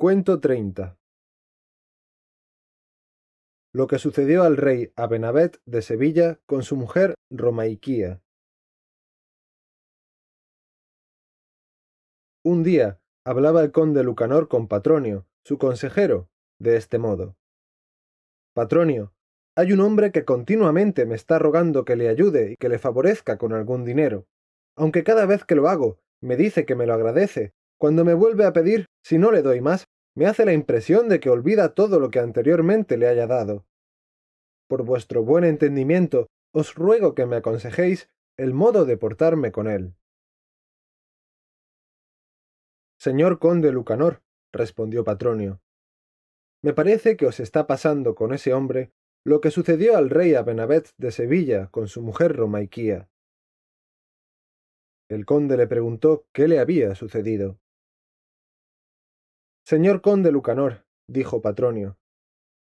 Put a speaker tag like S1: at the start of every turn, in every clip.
S1: Cuento 30. Lo que sucedió al rey Abenabet de Sevilla con su mujer Romaiquía. Un día hablaba el conde Lucanor con Patronio, su consejero, de este modo. Patronio, hay un hombre que continuamente me está rogando que le ayude y que le favorezca con algún dinero, aunque cada vez que lo hago me dice que me lo agradece cuando me vuelve a pedir, si no le doy más, me hace la impresión de que olvida todo lo que anteriormente le haya dado. Por vuestro buen entendimiento, os ruego que me aconsejéis el modo de portarme con él. Señor conde Lucanor, respondió Patronio, me parece que os está pasando con ese hombre lo que sucedió al rey Abenabet de Sevilla con su mujer Romaiquía. El conde le preguntó qué le había sucedido. Señor conde Lucanor, dijo Patronio,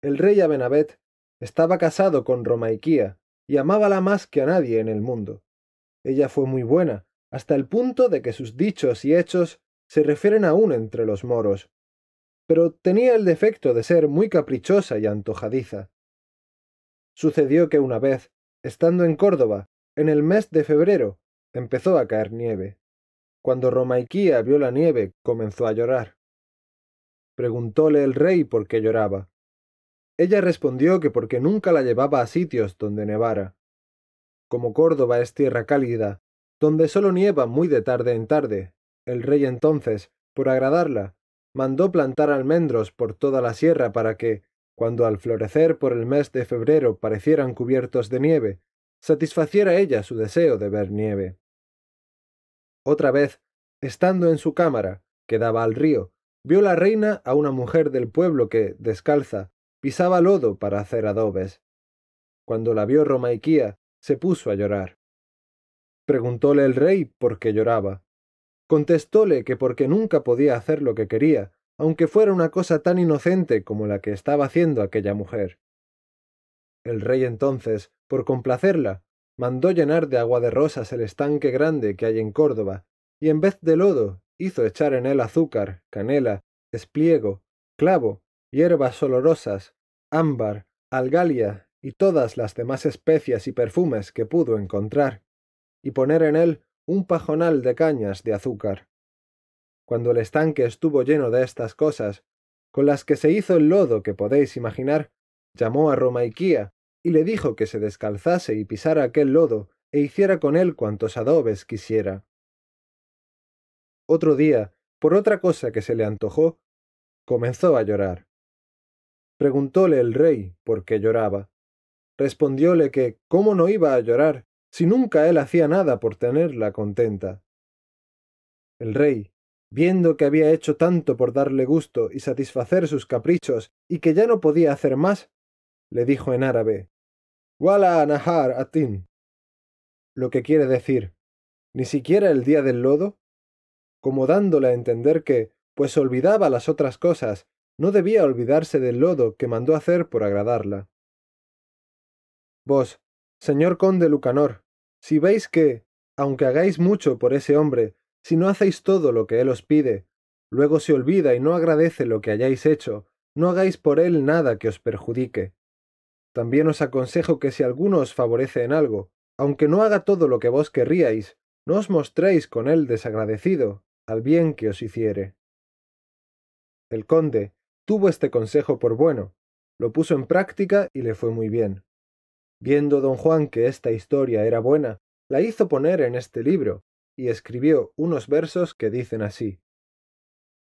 S1: el rey Abenabet estaba casado con Romaiquía y amábala más que a nadie en el mundo. Ella fue muy buena, hasta el punto de que sus dichos y hechos se refieren aún entre los moros. Pero tenía el defecto de ser muy caprichosa y antojadiza. Sucedió que una vez, estando en Córdoba, en el mes de febrero, empezó a caer nieve. Cuando Romaiquía vio la nieve, comenzó a llorar. Preguntóle el rey por qué lloraba. Ella respondió que porque nunca la llevaba a sitios donde nevara. Como Córdoba es tierra cálida, donde sólo nieva muy de tarde en tarde, el rey entonces, por agradarla, mandó plantar almendros por toda la sierra para que, cuando al florecer por el mes de febrero parecieran cubiertos de nieve, satisfaciera ella su deseo de ver nieve. Otra vez, estando en su cámara, que daba al río, Vio la reina a una mujer del pueblo que, descalza, pisaba lodo para hacer adobes. Cuando la vio Romaiquía, se puso a llorar. Preguntóle el rey por qué lloraba. Contestóle que porque nunca podía hacer lo que quería, aunque fuera una cosa tan inocente como la que estaba haciendo aquella mujer. El rey entonces, por complacerla, mandó llenar de agua de rosas el estanque grande que hay en Córdoba, y en vez de lodo hizo echar en él azúcar, canela, espliego, clavo, hierbas olorosas, ámbar, algalia y todas las demás especias y perfumes que pudo encontrar, y poner en él un pajonal de cañas de azúcar. Cuando el estanque estuvo lleno de estas cosas, con las que se hizo el lodo que podéis imaginar, llamó a Romaiquía y le dijo que se descalzase y pisara aquel lodo e hiciera con él cuantos adobes quisiera otro día, por otra cosa que se le antojó, comenzó a llorar. Preguntóle el rey por qué lloraba. Respondióle que cómo no iba a llorar si nunca él hacía nada por tenerla contenta. El rey, viendo que había hecho tanto por darle gusto y satisfacer sus caprichos y que ya no podía hacer más, le dijo en árabe: Wala nahar atin. Lo que quiere decir: ¿Ni siquiera el día del lodo? como dándole a entender que, pues olvidaba las otras cosas, no debía olvidarse del lodo que mandó hacer por agradarla. Vos, señor conde Lucanor, si veis que, aunque hagáis mucho por ese hombre, si no hacéis todo lo que él os pide, luego se olvida y no agradece lo que hayáis hecho, no hagáis por él nada que os perjudique. También os aconsejo que si alguno os favorece en algo, aunque no haga todo lo que vos querríais, no os mostréis con él desagradecido, al bien que os hiciere. El conde tuvo este consejo por bueno, lo puso en práctica y le fue muy bien. Viendo don Juan que esta historia era buena, la hizo poner en este libro, y escribió unos versos que dicen así.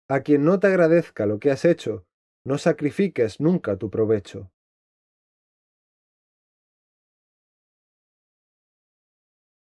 S1: A quien no te agradezca lo que has hecho, no sacrifiques nunca tu provecho.